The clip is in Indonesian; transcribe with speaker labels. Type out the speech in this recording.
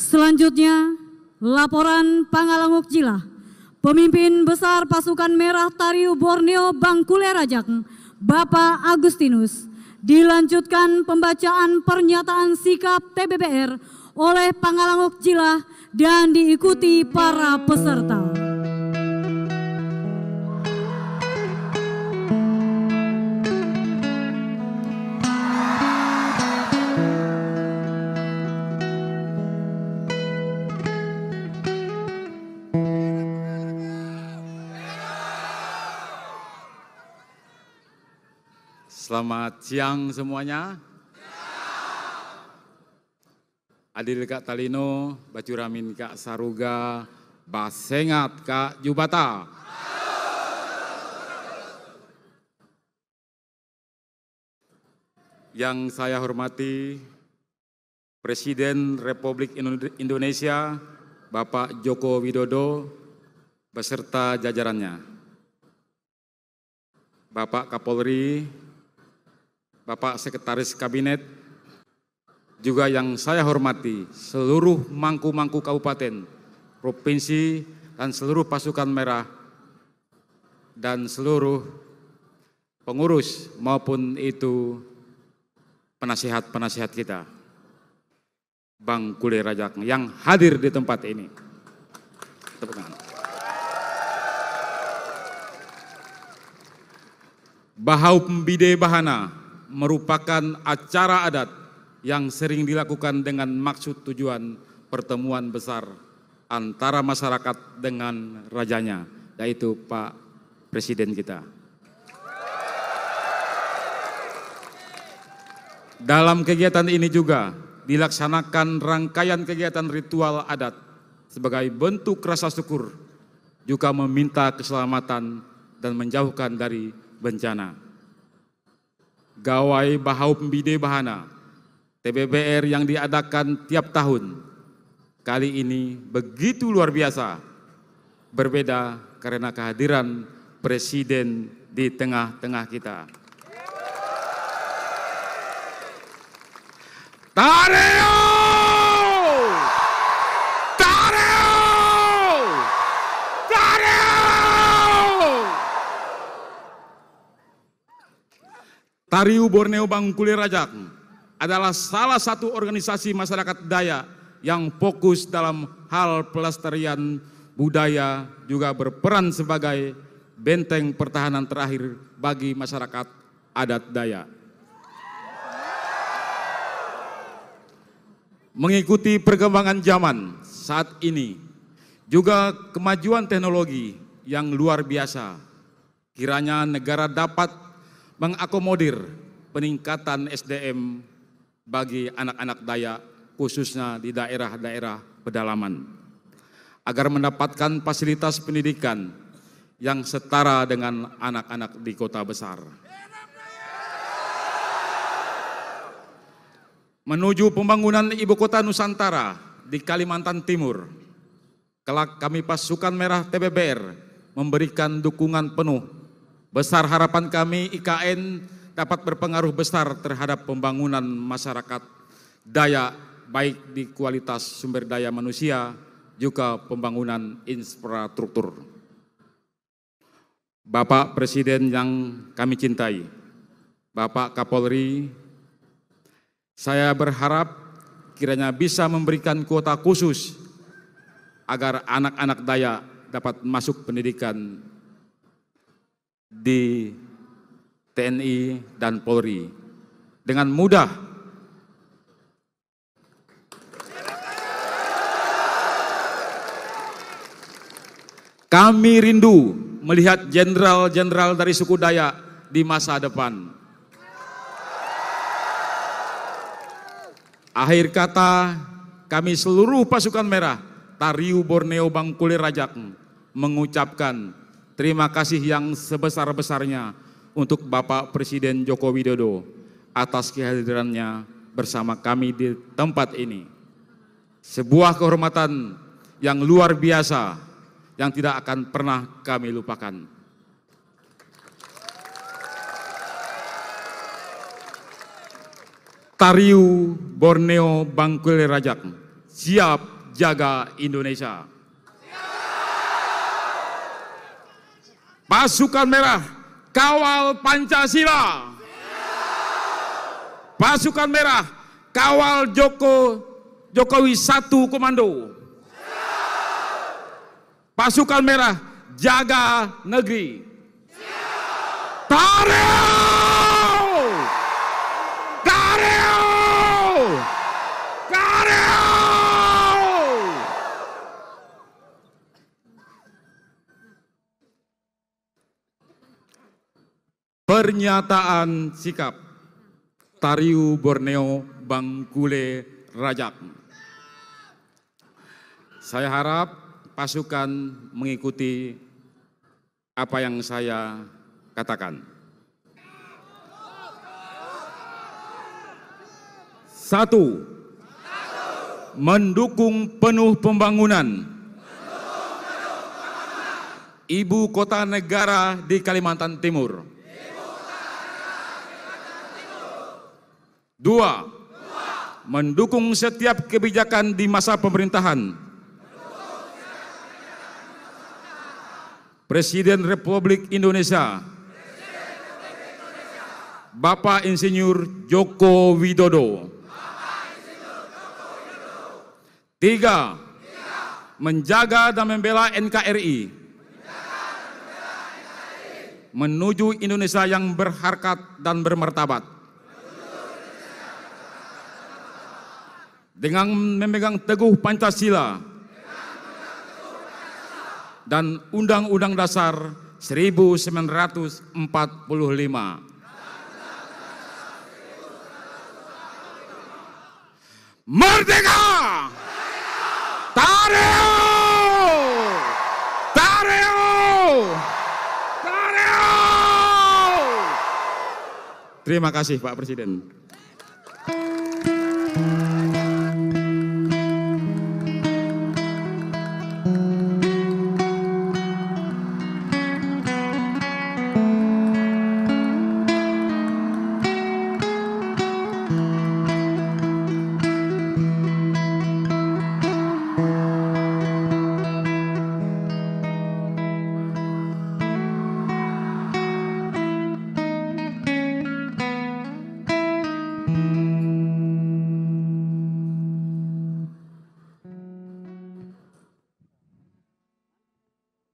Speaker 1: Selanjutnya, laporan Pangalanguk Jila, pemimpin besar pasukan merah Tariu Borneo Bangkule Rajak, Bapak Agustinus, dilanjutkan pembacaan pernyataan sikap TBBR oleh Pangalanguk Jila dan diikuti para peserta. Selamat siang semuanya. Adil Kak Talino, Bacuramin Kak Saruga, Basengat Kak Jubata. Yang saya hormati Presiden Republik Indonesia Bapak Joko Widodo beserta jajarannya. Bapak Kapolri, Bapak Sekretaris Kabinet, juga yang saya hormati seluruh mangku-mangku kabupaten, provinsi, dan seluruh pasukan merah, dan seluruh pengurus maupun itu penasihat-penasihat kita. Bang Kule Rajak yang hadir di tempat ini. Tepuk tangan. Bahau Pembide Bahana, merupakan acara adat yang sering dilakukan dengan maksud tujuan pertemuan besar antara masyarakat dengan rajanya, yaitu Pak Presiden kita. Dalam kegiatan ini juga dilaksanakan rangkaian kegiatan ritual adat sebagai bentuk rasa syukur, juga meminta keselamatan dan menjauhkan dari bencana. Gawai Bahau Pembide Bahana, TBBR yang diadakan tiap tahun. Kali ini begitu luar biasa, berbeda karena kehadiran Presiden di tengah-tengah kita. Tarik! Tariu Borneo Bangkuli Rajak adalah salah satu organisasi masyarakat daya yang fokus dalam hal pelestarian budaya juga berperan sebagai benteng pertahanan terakhir bagi masyarakat adat daya. Mengikuti perkembangan zaman saat ini, juga kemajuan teknologi yang luar biasa, kiranya negara dapat mengakomodir peningkatan SDM bagi anak-anak Dayak khususnya di daerah-daerah pedalaman agar mendapatkan fasilitas pendidikan yang setara dengan anak-anak di kota besar. Menuju pembangunan ibu kota Nusantara di Kalimantan Timur, kelak kami pasukan merah TBBR memberikan dukungan penuh Besar harapan kami IKN dapat berpengaruh besar terhadap pembangunan masyarakat daya baik di kualitas sumber daya manusia juga pembangunan infrastruktur. Bapak Presiden yang kami cintai, Bapak Kapolri, saya berharap kiranya bisa memberikan kuota khusus agar anak-anak daya dapat masuk pendidikan di TNI dan Polri dengan mudah Kami rindu melihat jenderal-jenderal dari suku Dayak di masa depan. Akhir kata, kami seluruh pasukan merah Tariu Borneo Bangkulir Rajak mengucapkan Terima kasih yang sebesar-besarnya untuk Bapak Presiden Joko Widodo atas kehadirannya bersama kami di tempat ini. Sebuah kehormatan yang luar biasa yang tidak akan pernah kami lupakan. Tariu Borneo Bangkul Rajak siap jaga Indonesia. Pasukan merah, kawal Pancasila. Pasukan merah, kawal Joko Jokowi satu komando. Pasukan merah, jaga negeri. Pernyataan sikap Tariu Borneo Bangkule Rajak. Saya harap pasukan mengikuti apa yang saya katakan. Satu, mendukung penuh pembangunan ibu kota negara di Kalimantan Timur. Dua, mendukung setiap kebijakan di masa pemerintahan. Presiden Republik Indonesia. Bapak Insinyur Joko Widodo. Tiga, menjaga dan membela NKRI. Menjaga dan membela NKRI. Menuju Indonesia yang berharkat dan bermartabat. dengan memegang teguh Pancasila dan Undang-Undang Dasar 1945. Merdeka! Tareo! Terima kasih Pak Presiden.